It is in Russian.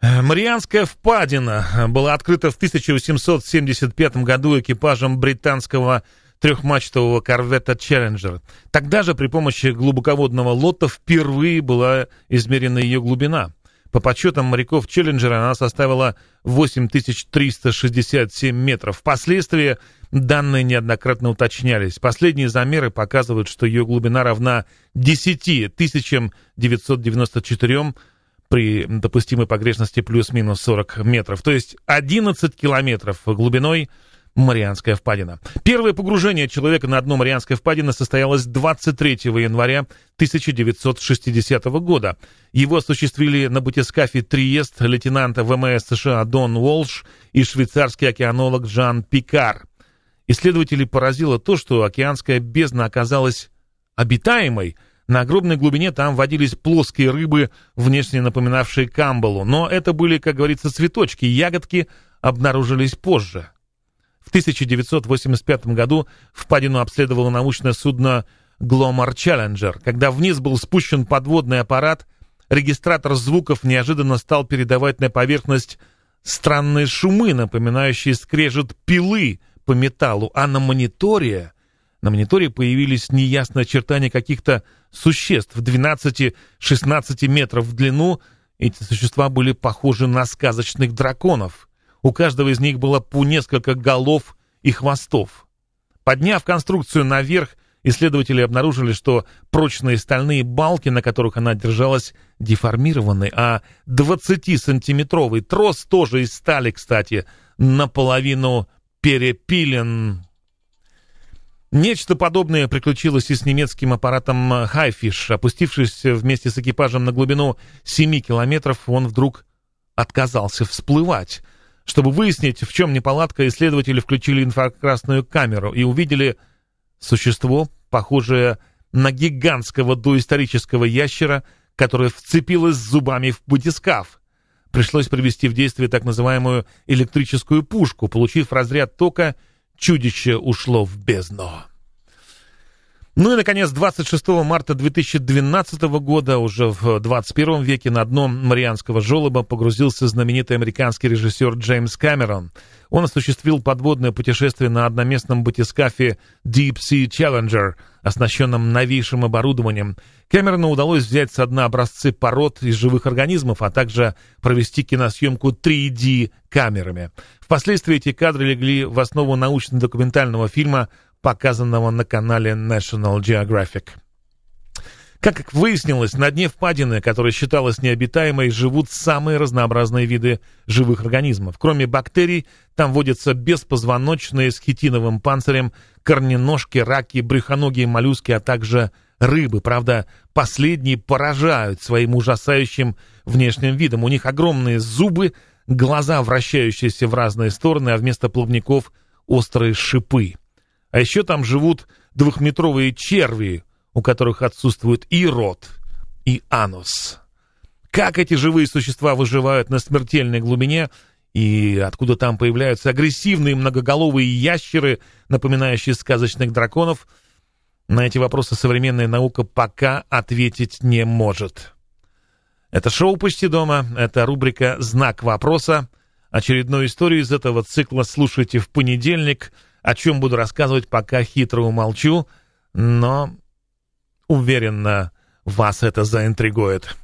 Марианская впадина была открыта в 1875 году экипажем британского трехмачтового корвета «Челленджер». Тогда же при помощи глубоководного лота впервые была измерена ее глубина. По подсчетам моряков «Челленджера» она составила 8367 метров. Впоследствии данные неоднократно уточнялись. Последние замеры показывают, что ее глубина равна 10 994 при допустимой погрешности плюс-минус 40 метров. То есть 11 километров глубиной Марианская впадина. Первое погружение человека на дно Марианской впадины состоялось 23 января 1960 года. Его осуществили на батискафе «Триест» лейтенанта ВМС США Дон Уолш и швейцарский океанолог Жан Пикар. Исследователи поразило то, что океанская бездна оказалась обитаемой – на огромной глубине там водились плоские рыбы, внешне напоминавшие камбалу, но это были, как говорится, цветочки, ягодки обнаружились позже. В 1985 году впадину обследовало научное судно Гломар Челленджер, Когда вниз был спущен подводный аппарат, регистратор звуков неожиданно стал передавать на поверхность странные шумы, напоминающие скрежет пилы по металлу, а на мониторе на мониторе появились неясные очертания каких-то существ в 12-16 метров в длину. Эти существа были похожи на сказочных драконов. У каждого из них было по несколько голов и хвостов. Подняв конструкцию наверх, исследователи обнаружили, что прочные стальные балки, на которых она держалась, деформированы, а 20-сантиметровый трос, тоже из стали, кстати, наполовину перепилен Нечто подобное приключилось и с немецким аппаратом э, «Хайфиш». Опустившись вместе с экипажем на глубину 7 километров, он вдруг отказался всплывать. Чтобы выяснить, в чем неполадка, исследователи включили инфракрасную камеру и увидели существо, похожее на гигантского доисторического ящера, которое вцепилось зубами в батискаф. Пришлось привести в действие так называемую электрическую пушку, получив разряд тока — чудище ушло в бездну. Ну и, наконец, 26 марта 2012 года, уже в 21 веке, на дно Марианского желоба погрузился знаменитый американский режиссер Джеймс Кэмерон. Он осуществил подводное путешествие на одноместном батискафе Deep Sea Challenger, оснащенном новейшим оборудованием. Кэмерону удалось взять со дна образцы пород из живых организмов, а также провести киносъемку 3D-камерами. Впоследствии эти кадры легли в основу научно-документального фильма показанного на канале National Geographic. Как выяснилось, на дне впадины, которая считалась необитаемой, живут самые разнообразные виды живых организмов. Кроме бактерий, там водятся беспозвоночные с хитиновым панцирем, корненожки, раки, брюхоногие моллюски, а также рыбы. Правда, последние поражают своим ужасающим внешним видом. У них огромные зубы, глаза, вращающиеся в разные стороны, а вместо плавников – острые шипы. А еще там живут двухметровые черви, у которых отсутствует и рот, и анус. Как эти живые существа выживают на смертельной глубине, и откуда там появляются агрессивные многоголовые ящеры, напоминающие сказочных драконов, на эти вопросы современная наука пока ответить не может. Это шоу «Почти дома», это рубрика «Знак вопроса». Очередную историю из этого цикла слушайте в понедельник – о чем буду рассказывать, пока хитро умолчу, но уверенно вас это заинтригует.